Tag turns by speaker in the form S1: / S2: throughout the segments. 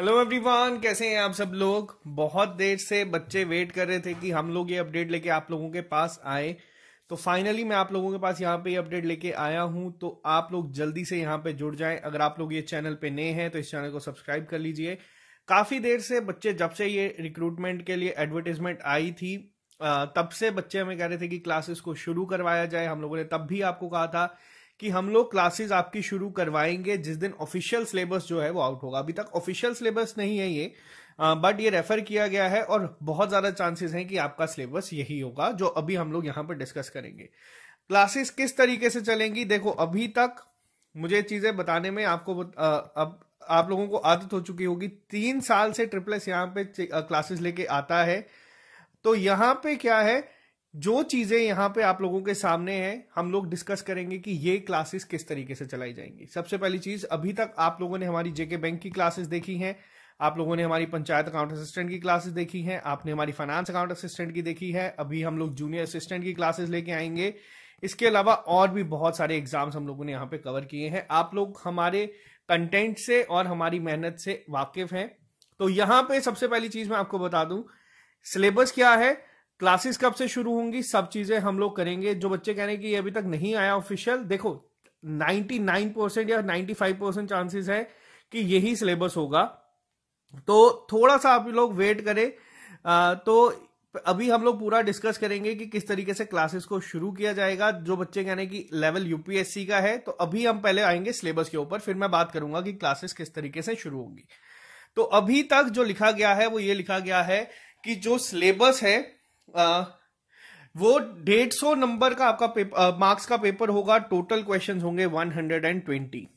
S1: hello everyone कैसे हैं आप सब लोग बहुत देर से बच्चे वेट कर रहे थे कि हम लोग ये अपडेट लेके आप लोगों के पास आए तो फाइनली मैं आप लोगों के पास यहाँ पे ये अपडेट लेके आया हूँ तो आप लोग जल्दी से यहाँ पे जुड़ जाएं अगर आप लोग ये चैनल पे नए हैं तो इस चैनल को सब्सक्राइब कर लीजिए काफ़ी देर से बच्चे जब से ये रिक्रूटमेंट के लिए एडवर्टीजमेंट आई थी तब से बच्चे हमें कह रहे थे कि क्लासेस को शुरू करवाया जाए हम लोगों ने तब भी आपको कहा था कि हम लोग क्लासेस आपकी शुरू करवाएंगे जिस दिन ऑफिशियल सिलेबस जो है वो आउट होगा अभी तक ऑफिशियल सिलेबस नहीं है ये बट ये रेफर किया गया है और बहुत ज़्यादा चांसेस हैं कि आपका सिलेबस यही होगा जो अभी हम लोग यहाँ पर डिस्कस करेंगे क्लासेस किस तरीके से चलेंगी देखो अभी तक मुझे चीज़ें बताने में आपको अब आप लोगों को आदत हो चुकी होगी तीन साल से ट्रिपलेस यहाँ पे क्लासेस लेके आता है तो यहाँ पे क्या है जो चीजें यहां पे आप लोगों के सामने हैं हम लोग डिस्कस करेंगे कि ये क्लासेस किस तरीके से चलाई जाएंगी सबसे पहली चीज अभी तक आप लोगों ने हमारी जेके बैंक की क्लासेस देखी हैं आप लोगों ने हमारी पंचायत अकाउंट असिस्टेंट की क्लासेस देखी हैं आपने हमारी फाइनेंस अकाउंट असिस्टेंट की देखी है अभी हम लोग जूनियर असिस्टेंट की क्लासेस लेके आएंगे इसके अलावा और भी बहुत सारे एग्जाम्स हम लोगों ने यहाँ पे कवर किए हैं आप लोग हमारे कंटेंट से और हमारी मेहनत से वाकिफ हैं तो यहाँ पे सबसे पहली चीज मैं आपको बता दूं सिलेबस क्या है क्लासेस कब से शुरू होंगी सब चीजें हम लोग करेंगे जो बच्चे कह रहे हैं कि अभी तक नहीं आया ऑफिशियल देखो 99 परसेंट या 95 परसेंट चांसेस है कि यही सिलेबस होगा तो थोड़ा सा आप लोग वेट करें तो अभी हम लोग पूरा डिस्कस करेंगे कि किस तरीके से क्लासेस को शुरू किया जाएगा जो बच्चे कहने की लेवल यूपीएससी का है तो अभी हम पहले आएंगे सिलेबस के ऊपर फिर मैं बात करूंगा कि क्लासेस किस तरीके से शुरू होंगी तो अभी तक जो लिखा गया है वो ये लिखा गया है कि जो सिलेबस है वो डेढ़ सौ नंबर का आपका मार्क्स का पेपर होगा टोटल क्वेश्चन होंगे वन हंड्रेड एंड ट्वेंटी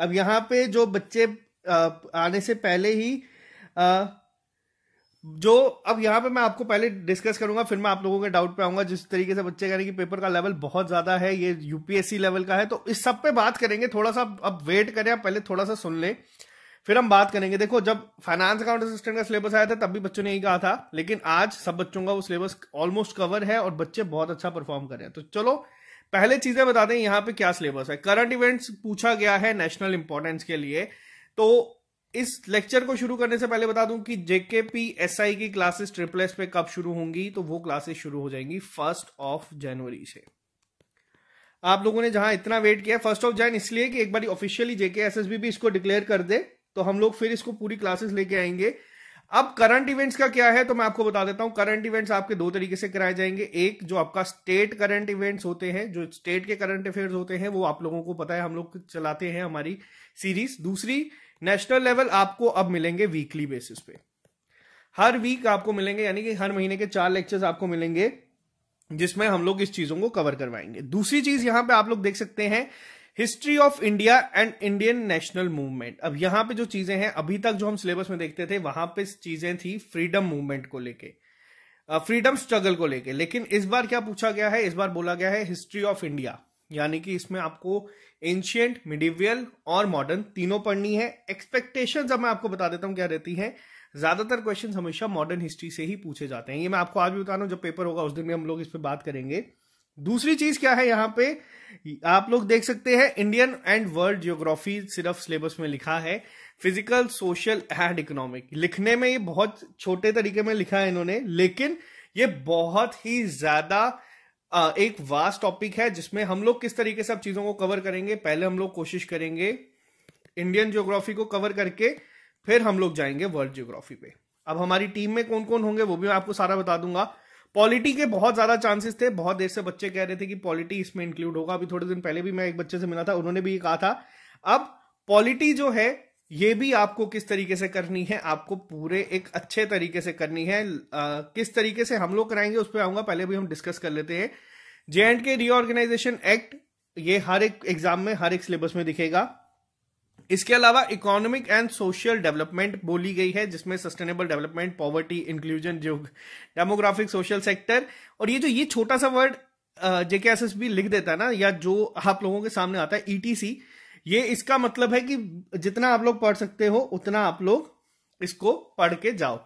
S1: अब यहां पे जो बच्चे आ, आने से पहले ही आ, जो अब यहां पे मैं आपको पहले डिस्कस करूंगा फिर मैं आप लोगों के डाउट पे आऊंगा जिस तरीके से बच्चे कह रहे हैं कि पेपर का लेवल बहुत ज्यादा है ये यूपीएससी लेवल का है तो इस सब पे बात करेंगे थोड़ा सा अब वेट करें आप पहले थोड़ा सा सुन लें फिर हम बात करेंगे देखो जब फाइनेंस अकाउंट असिस्टेंट का सिलेबस आया था तब भी बच्चों ने यही कहा था लेकिन आज सब बच्चों का वो सिलेबस ऑलमोस्ट कवर है और बच्चे बहुत अच्छा परफॉर्म कर रहे हैं तो चलो पहले चीजें बता दें यहाँ पे क्या सिलेबस है करंट इवेंट्स पूछा गया है नेशनल इंपॉर्टेंस के लिए तो इस लेक्चर को शुरू करने से पहले बता दूं कि जेके पी एस आई की क्लासेस ट्रिपल एस पे कब शुरू होंगी तो वो क्लासेस शुरू हो जाएंगी फर्स्ट ऑफ जनवरी से आप लोगों ने जहां इतना वेट किया फर्स्ट ऑफ जैन इसलिए कि एक बार officially J K S S इसको डिक्लेयर कर दे तो हम लोग फिर इसको पूरी क्लासेस लेके आएंगे अब करंट इवेंट्स का क्या है तो मैं आपको बता देता हूं करंट इवेंट्स आपके दो तरीके से कराए जाएंगे एक जो आपका स्टेट करंट इवेंट्स होते हैं जो स्टेट के करंट अफेयर्स होते हैं वो आप लोगों को पता है हम लोग चलाते हैं हमारी सीरीज दूसरी नेशनल लेवल आपको अब मिलेंगे वीकली बेसिस पे हर वीक आपको मिलेंगे यानी कि हर महीने के चार लेक्चर्स आपको मिलेंगे जिसमें हम लोग इस चीजों को कवर करवाएंगे दूसरी चीज यहां पर आप लोग देख सकते हैं history of India and Indian national movement अब यहां पे जो चीजें हैं अभी तक जो हम सिलेबस में देखते थे वहां पे चीजें थी फ्रीडम मूवमेंट को लेके फ्रीडम स्ट्रगल को लेके लेकिन इस बार क्या पूछा गया है इस बार बोला गया है हिस्ट्री ऑफ इंडिया यानी कि इसमें आपको एंशियंट मिडिवियल और मॉडर्न तीनों पढ़नी है एक्सपेक्टेशन अब मैं आपको बता देता हूं क्या रहती है ज्यादातर क्वेश्चन हमेशा मॉडर्न हिस्ट्री से ही पूछे जाते हैं ये मैं आपको आज भी बता रहा हूँ जब पेपर होगा उस दिन में हम लोग इस पर बात करेंगे दूसरी चीज क्या है यहां पे आप लोग देख सकते हैं इंडियन एंड वर्ल्ड जियोग्राफी सिर्फ सिलेबस में लिखा है फिजिकल सोशल एंड इकोनॉमिक लिखने में ये बहुत छोटे तरीके में लिखा है इन्होंने लेकिन ये बहुत ही ज्यादा एक वास्ट टॉपिक है जिसमें हम लोग किस तरीके से सब चीजों को कवर करेंगे पहले हम लोग कोशिश करेंगे इंडियन जियोग्राफी को कवर करके फिर हम लोग जाएंगे वर्ल्ड जियोग्राफी पे अब हमारी टीम में कौन कौन होंगे वो भी मैं आपको सारा बता दूंगा पॉलिटी के बहुत ज्यादा चांसेस थे बहुत देर से बच्चे कह रहे थे कि पॉलिटी इसमें इंक्लूड होगा अभी थोड़े दिन पहले भी मैं एक बच्चे से मिला था उन्होंने भी ये कहा था अब पॉलिटी जो है ये भी आपको किस तरीके से करनी है आपको पूरे एक अच्छे तरीके से करनी है आ, किस तरीके से हम लोग कराएंगे उस पर आऊंगा पहले भी हम डिस्कस कर लेते हैं J and K reorganization act ये हर एक एग्जाम में हर एक सिलेबस में दिखेगा इसके अलावा इकोनॉमिक एंड सोशल डेवलपमेंट बोली गई है जिसमें सस्टेनेबल डेवलपमेंट पॉवर्टी इंक्लूजन जो डेमोग्राफिक सोशल सेक्टर और ये जो ये छोटा सा word J K S S लिख देता है ना या जो आप लोगों के सामने आता है ईटीसी e ये इसका मतलब है कि जितना आप लोग पढ़ सकते हो उतना आप लोग इसको पढ़ के जाओ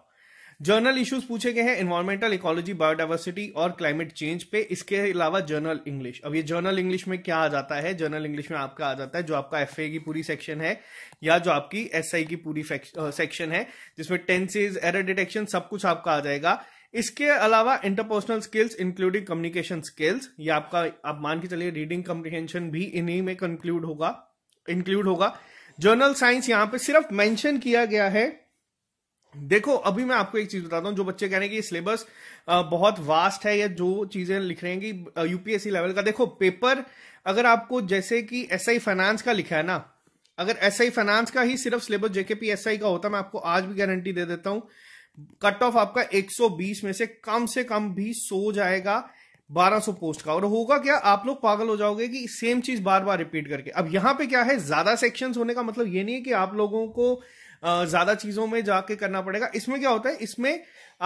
S1: जर्नल इश्यूज पूछे गए हैं इन्वायरमेंटल इकोलॉजी बायोडाइवर्सिटी और क्लाइमेट चेंज पे इसके अलावा जर्नल इंग्लिश अब ये जर्नल इंग्लिश में क्या आ जाता है जर्नल इंग्लिश में आपका आ जाता है जो आपका एफ की पूरी सेक्शन है या जो आपकी एस की पूरी सेक्शन है जिसमें टेंसेज एरर डिटेक्शन सब कुछ आपका आ जाएगा इसके अलावा interpersonal skills including communication skills ये आपका आप मान के चलिए रीडिंग कम्प्रिहेंशन भी इन्हीं में कंक्लूड होगा इंक्लूड होगा जर्नल साइंस यहाँ पे सिर्फ मेंशन किया गया है देखो अभी मैं आपको एक चीज बताता हूँ जो बच्चे कह रहे हैं कि सिलेबस बहुत वास्ट है या जो चीजें लिख रहे हैं कि यूपीएससी लेवल का देखो पेपर अगर आपको जैसे कि एस आई फाइनेंस का लिखा है ना अगर एस आई फाइनेंस का ही सिर्फ सिलेबस जेकेपी एस आई का होता मैं आपको आज भी गारंटी दे देता हूं कट ऑफ आपका 120 में से कम से कम भी सो जाएगा 1200 पोस्ट का और होगा क्या आप लोग पागल हो जाओगे कि सेम चीज बार बार रिपीट करके अब यहां पे क्या है ज्यादा सेक्शंस होने का मतलब ये नहीं है कि आप लोगों को ज्यादा चीजों में जाके करना पड़ेगा इसमें क्या होता है इसमें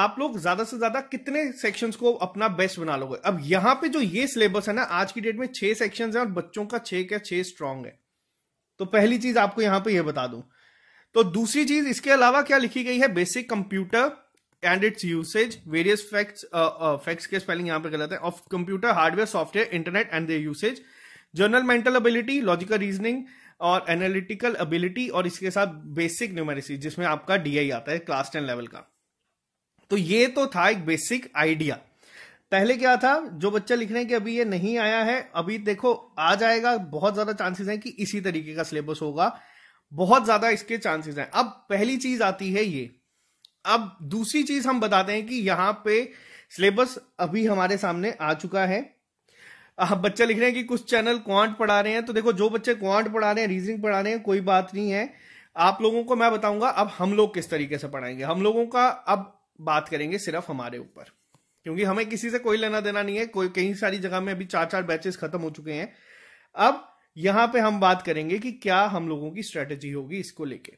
S1: आप लोग ज्यादा से ज्यादा कितने सेक्शंस को अपना बेस्ट बना लोगे अब यहां पे जो ये सिलेबस है ना आज की डेट में छह सेक्शंस हैं और बच्चों का छह क्या छह स्ट्रांग है तो पहली चीज आपको यहाँ पे ये यह बता दूं तो दूसरी चीज इसके अलावा क्या लिखी गई है basic computer and its usage various facts facts के स्पेलिंग यहां पे गलत है of computer hardware software internet and their usage general mental ability logical reasoning और एनालिटिकल एबिलिटी और इसके साथ बेसिक न्यूमेरिसी जिसमें आपका डीआई आता है क्लास टेन लेवल का तो ये तो था एक बेसिक आइडिया पहले क्या था जो बच्चा लिख रहे हैं कि अभी ये नहीं आया है अभी देखो आ जाएगा बहुत ज्यादा चांसेस हैं कि इसी तरीके का सिलेबस होगा बहुत ज्यादा इसके चांसेस हैं अब पहली चीज आती है ये अब दूसरी चीज हम बताते हैं कि यहां पे सिलेबस अभी हमारे सामने आ चुका है आप हाँ, बच्चा लिख रहे हैं कि कुछ चैनल क्वांट पढ़ा रहे हैं तो देखो जो बच्चे क्वांट पढ़ा रहे हैं रीजनिंग पढ़ा रहे हैं कोई बात नहीं है आप लोगों को मैं बताऊंगा अब हम लोग किस तरीके से पढ़ाएंगे हम लोगों का अब बात करेंगे सिर्फ हमारे ऊपर क्योंकि हमें किसी से कोई लेना देना नहीं है कोई कई सारी जगह में अभी चार चार बैचेस खत्म हो चुके हैं अब यहां पे हम बात करेंगे कि क्या हम लोगों की स्ट्रेटेजी होगी इसको लेके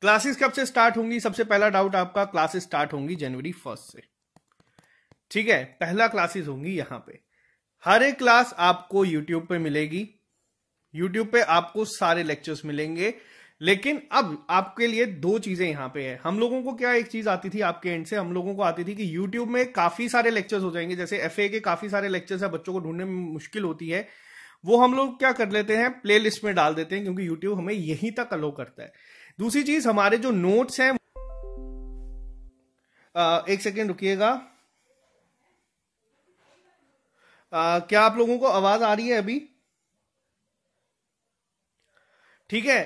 S1: क्लासेस कब से स्टार्ट होंगी सबसे पहला डाउट आपका क्लासेस स्टार्ट होंगी जनवरी फर्स्ट से ठीक है पहला क्लासेस होंगी यहां पे हर एक क्लास आपको यूट्यूब पे मिलेगी यूट्यूब पे आपको सारे लेक्चर्स मिलेंगे लेकिन अब आपके लिए दो चीजें यहां पे है हम लोगों को क्या एक चीज आती थी आपके एंड से हम लोगों को आती थी कि YouTube में काफी सारे लेक्चर्स हो जाएंगे जैसे एफ के काफी सारे लेक्चर्स है बच्चों को ढूंढने में मुश्किल होती है वो हम लोग क्या कर लेते हैं प्ले लिस्ट में डाल देते हैं क्योंकि यूट्यूब हमें यहीं तक अलो करता है दूसरी चीज हमारे जो नोट्स हैं एक सेकेंड रुकिएगा आ, क्या आप लोगों को आवाज आ रही है अभी ठीक है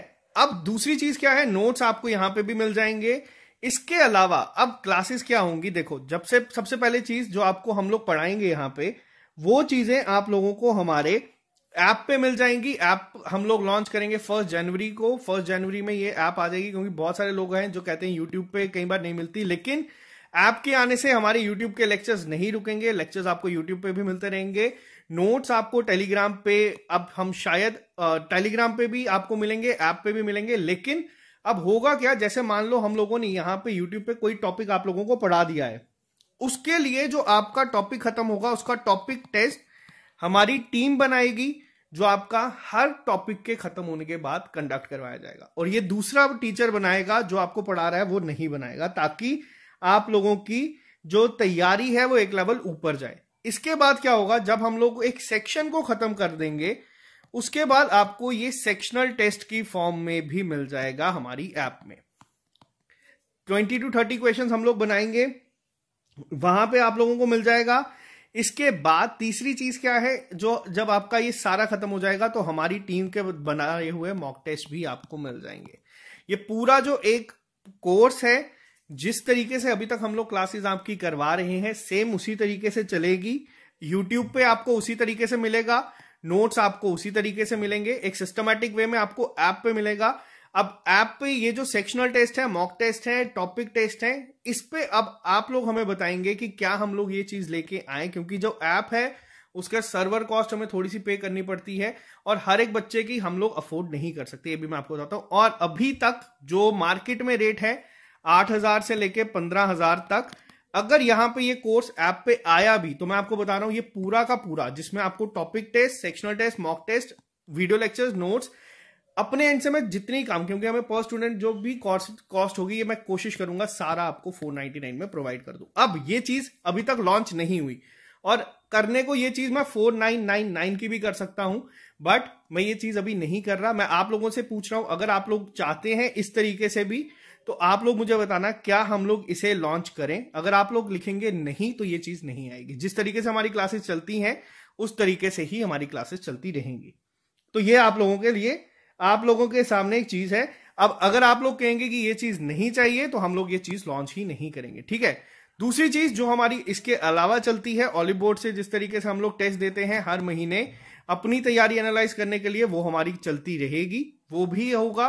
S1: अब दूसरी चीज क्या है नोट्स आपको यहां पे भी मिल जाएंगे इसके अलावा अब क्लासेस क्या होंगी देखो जब से सबसे पहले चीज जो आपको हम लोग पढ़ाएंगे यहां पे वो चीजें आप लोगों को हमारे ऐप पे मिल जाएंगी ऐप हम लोग लॉन्च करेंगे फर्स्ट जनवरी को फर्स्ट जनवरी में ये ऐप आ जाएगी क्योंकि बहुत सारे लोग हैं जो कहते हैं यूट्यूब पे कई बार नहीं मिलती लेकिन ऐप के आने से हमारे यूट्यूब के लेक्चर्स नहीं रुकेंगे लेक्चर्स आपको यूट्यूब पे भी मिलते रहेंगे नोट्स आपको टेलीग्राम पे अब हम शायद टेलीग्राम पे भी आपको मिलेंगे ऐप पे भी मिलेंगे लेकिन अब होगा क्या जैसे मान लो हम लोगों ने यहाँ पे यूट्यूब पे कोई टॉपिक आप लोगों को पढ़ा दिया है उसके लिए जो आपका टॉपिक खत्म होगा उसका टॉपिक टेस्ट हमारी टीम बनाएगी जो आपका हर टॉपिक के खत्म होने के बाद कंडक्ट करवाया जाएगा और ये दूसरा टीचर बनाएगा जो आपको पढ़ा रहा है वो नहीं बनाएगा ताकि आप लोगों की जो तैयारी है वो एक लेवल ऊपर जाए इसके बाद क्या होगा जब हम लोग एक सेक्शन को खत्म कर देंगे उसके बाद आपको ये सेक्शनल टेस्ट की फॉर्म में भी मिल जाएगा हमारी ऐप में ट्वेंटी टू थर्टी क्वेश्चन हम लोग बनाएंगे वहां पे आप लोगों को मिल जाएगा इसके बाद तीसरी चीज क्या है जो जब आपका ये सारा खत्म हो जाएगा तो हमारी टीम के बनाए हुए मॉक टेस्ट भी आपको मिल जाएंगे ये पूरा जो एक कोर्स है जिस तरीके से अभी तक हम लोग क्लासेस आपकी करवा रहे हैं सेम उसी तरीके से चलेगी यूट्यूब पे आपको उसी तरीके से मिलेगा नोट्स आपको उसी तरीके से मिलेंगे एक सिस्टमेटिक वे में आपको ऐप पे मिलेगा अब ऐप पे ये जो सेक्शनल टेस्ट है मॉक टेस्ट है टॉपिक टेस्ट है इस पे अब आप लोग हमें बताएंगे कि क्या हम लोग ये चीज लेके आए क्योंकि जो ऐप है उसका सर्वर कॉस्ट हमें थोड़ी सी पे करनी पड़ती है और हर एक बच्चे की हम लोग अफोर्ड नहीं कर सकते ये भी मैं आपको बताता हूं और अभी तक जो मार्केट में रेट है आठ हजार से लेके पंद्रह हजार तक अगर यहां पे ये कोर्स ऐप पे आया भी तो मैं आपको बता रहा हूं ये पूरा का पूरा जिसमें आपको topic test sectional test mock test video lectures notes अपने एंड से मैं जितनी काम क्योंकि हमें पर स्टूडेंट जो भी कॉस्ट कॉस्ट होगी ये मैं कोशिश करूंगा सारा आपको 499 में प्रोवाइड कर दू अब ये चीज अभी तक लॉन्च नहीं हुई और करने को ये चीज मैं 4999 की भी कर सकता हूं बट मैं ये चीज अभी नहीं कर रहा मैं आप लोगों से पूछ रहा हूं अगर आप लोग चाहते हैं इस तरीके से भी तो आप लोग मुझे बताना क्या हम लोग इसे लॉन्च करें अगर आप लोग लिखेंगे नहीं तो ये चीज नहीं आएगी जिस तरीके से हमारी क्लासेस चलती हैं उस तरीके से ही हमारी क्लासेस चलती रहेंगी तो ये आप लोगों के लिए आप लोगों के सामने एक चीज है अब अगर आप लोग कहेंगे कि ये चीज नहीं चाहिए तो हम लोग ये चीज लॉन्च ही नहीं करेंगे ठीक है दूसरी चीज जो हमारी इसके अलावा चलती है ऑलिव बोर्ड से जिस तरीके से हम लोग टेस्ट देते हैं हर महीने अपनी तैयारी एनालाइज करने के लिए वो हमारी चलती रहेगी वो भी होगा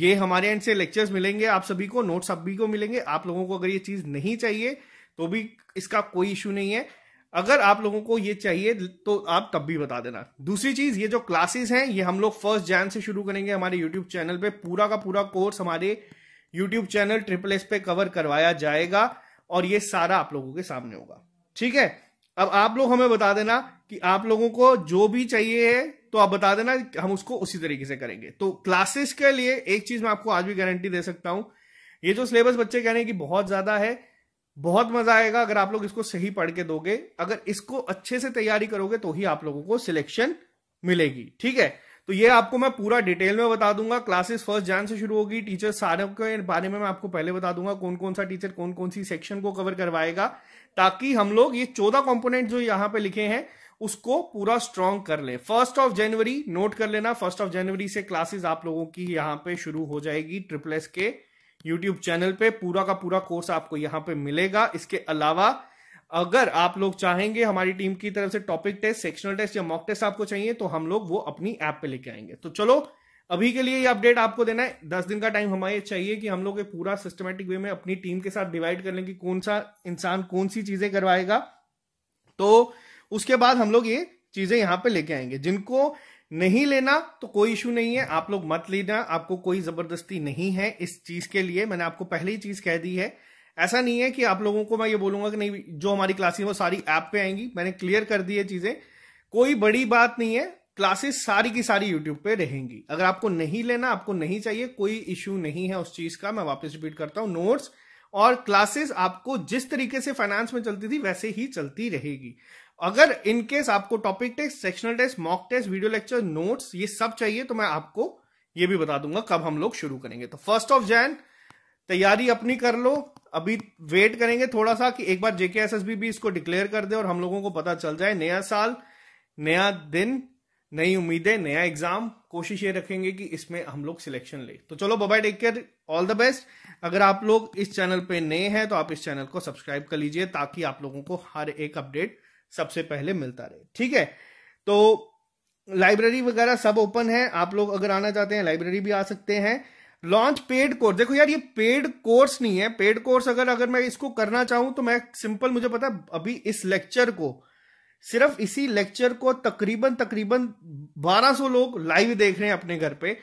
S1: ये हमारे एंड से लेक्चर्स मिलेंगे आप सभी को नोट्स सभी को मिलेंगे आप लोगों को अगर ये चीज नहीं चाहिए तो भी इसका कोई इश्यू नहीं है अगर आप लोगों को ये चाहिए तो आप तब भी बता देना दूसरी चीज ये जो क्लासेस हैं ये हम लोग फर्स्ट जैन से शुरू करेंगे हमारे यूट्यूब चैनल पे पूरा का पूरा कोर्स हमारे यूट्यूब चैनल ट्रिपल एस पे कवर करवाया जाएगा और ये सारा आप लोगों के सामने होगा ठीक है अब आप लोग हमें बता देना कि आप लोगों को जो भी चाहिए है तो आप बता देना हम उसको उसी तरीके से करेंगे तो क्लासेस के लिए एक चीज मैं आपको आज भी गारंटी दे सकता हूं ये जो सिलेबस बच्चे कह रहे हैं कि बहुत ज्यादा है बहुत मजा आएगा अगर आप लोग इसको सही पढ़ के दोगे अगर इसको अच्छे से तैयारी करोगे तो ही आप लोगों को सिलेक्शन मिलेगी ठीक है तो ये आपको मैं पूरा डिटेल में बता दूंगा क्लासेस फर्स्ट जान से शुरू होगी टीचर सारे के बारे में मैं आपको पहले बता दूंगा कौन कौन सा टीचर कौन कौन सी सेक्शन को कवर करवाएगा ताकि हम लोग ये चौदह कॉम्पोनेंट जो यहाँ पे लिखे हैं उसको पूरा स्ट्रॉन्ग कर ले फर्स्ट ऑफ जनवरी नोट कर लेना फर्स्ट ऑफ जनवरी से क्लासेस आप लोगों की यहां पे शुरू हो जाएगी ट्रिपल एस के यूट्यूब चैनल पे पूरा का पूरा कोर्स आपको यहां पे मिलेगा इसके अलावा अगर आप लोग चाहेंगे हमारी टीम की तरफ से टॉपिक टेस्ट सेक्शनल टेस्ट या मॉक टेस्ट आपको चाहिए तो हम लोग वो अपनी ऐप पे लेके आएंगे तो चलो अभी के लिए ये अपडेट आपको देना है दस दिन का टाइम हमारे चाहिए कि हम लोग पूरा सिस्टमेटिक वे में अपनी टीम के साथ डिवाइड कर लें कि कौन सा इंसान कौन सी चीजें करवाएगा तो उसके बाद हम लोग ये चीजें यहां पे लेके आएंगे जिनको नहीं लेना तो कोई इशू नहीं है आप लोग मत लेना आपको कोई जबरदस्ती नहीं है इस चीज के लिए मैंने आपको पहली चीज कह दी है ऐसा नहीं है कि आप लोगों को मैं ये बोलूंगा कि नहीं जो हमारी क्लासेस वो सारी ऐप पे आएंगी मैंने क्लियर कर दी है चीजें कोई बड़ी बात नहीं है क्लासेस सारी की सारी यूट्यूब पे रहेंगी अगर आपको नहीं लेना आपको नहीं चाहिए कोई इश्यू नहीं है उस चीज का मैं वापस रिपीट करता हूं नोट्स और क्लासेस आपको जिस तरीके से फाइनेंस में चलती थी वैसे ही चलती रहेगी अगर इनकेस आपको topic test sectional test mock test video lecture notes ये सब चाहिए तो मैं आपको ये भी बता दूंगा कब हम लोग शुरू करेंगे तो फर्स्ट ऑफ जैन तैयारी अपनी कर लो अभी वेट करेंगे थोड़ा सा कि एक बार J K S S B इसको डिक्लेयर कर दे और हम लोगों को पता चल जाए नया साल नया दिन नई उम्मीदें नया एग्जाम कोशिश ये रखेंगे कि इसमें हम लोग सिलेक्शन ले तो चलो bye bye take care all the best अगर आप लोग इस चैनल पे नए हैं तो आप इस चैनल को सब्सक्राइब कर लीजिए ताकि आप लोगों को हर एक अपडेट सबसे पहले मिलता रहे ठीक है तो लाइब्रेरी वगैरह सब ओपन है आप लोग अगर आना चाहते हैं लाइब्रेरी भी आ सकते हैं लॉन्च पेड कोर्स देखो यार ये पेड कोर्स नहीं है पेड कोर्स अगर अगर मैं इसको करना चाहूं तो मैं सिंपल मुझे पता है अभी इस लेक्चर को सिर्फ इसी लेक्चर को तकरीबन तकरीबन 1200 लोग लाइव देख रहे हैं अपने घर पे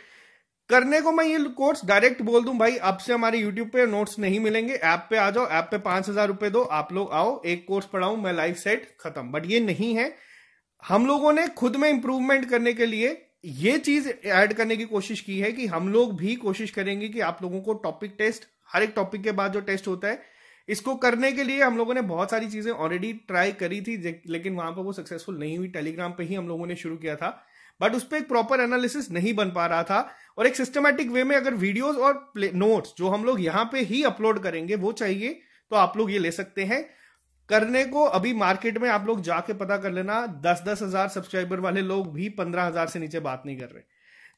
S1: करने को मैं ये कोर्स डायरेक्ट बोल दूं भाई अब से हमारे यूट्यूब पे नोट्स नहीं मिलेंगे ऐप पे आ जाओ ऐप पे पांच हजार रुपए दो आप लोग आओ एक कोर्स पढ़ाऊं मैं लाइफ सेट खत्म बट ये नहीं है हम लोगों ने खुद में इंप्रूवमेंट करने के लिए ये चीज ऐड करने की कोशिश की है कि हम लोग भी कोशिश करेंगे कि आप लोगों को टॉपिक टेस्ट हर एक टॉपिक के बाद जो टेस्ट होता है इसको करने के लिए हम लोगों ने बहुत सारी चीजें ऑलरेडी ट्राई करी थी लेकिन वहां पर वो सक्सेसफुल नहीं हुई टेलीग्राम पे ही हम लोगों ने शुरू किया था बट उस पर एक प्रॉपर एनालिसिस नहीं बन पा रहा था और एक सिस्टमेटिक वे में अगर वीडियोस और नोट्स जो हम लोग यहाँ पे ही अपलोड करेंगे वो चाहिए तो आप लोग ये ले सकते हैं करने को अभी मार्केट में आप लोग जाके पता कर लेना दस दस हजार सब्सक्राइबर वाले लोग भी पंद्रह हजार से नीचे बात नहीं कर रहे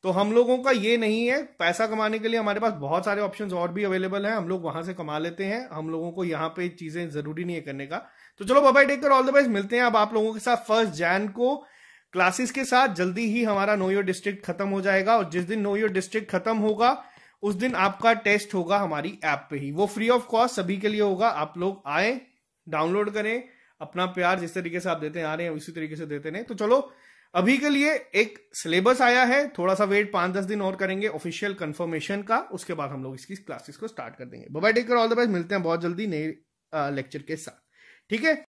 S1: तो हम लोगों का ये नहीं है पैसा कमाने के लिए हमारे पास बहुत सारे ऑप्शन और भी अवेलेबल हैं हम लोग वहां से कमा लेते हैं हम लोगों को यहाँ पे चीजें जरूरी नहीं है करने का तो चलो बाबा take care all the best मिलते हैं अब आप लोगों के साथ फर्स्ट जैन को क्लासेस के साथ जल्दी ही हमारा नो योर डिस्ट्रिक्ट खत्म हो जाएगा और जिस दिन नो योर डिस्ट्रिक्ट खत्म होगा उस दिन आपका टेस्ट होगा हमारी ऐप पे ही वो फ्री ऑफ कॉस्ट सभी के लिए होगा आप लोग आए डाउनलोड करें अपना प्यार जिस तरीके से आप देते आ रहे हैं उसी तरीके से देते रहे तो चलो अभी के लिए एक सिलेबस आया है थोड़ा सा वेट पांच दस दिन और करेंगे ऑफिशियल कंफर्मेशन का उसके बाद हम लोग इसकी क्लासेस को स्टार्ट कर देंगे bye bye take care all the best मिलते हैं बहुत जल्दी नए लेक्चर के साथ ठीक है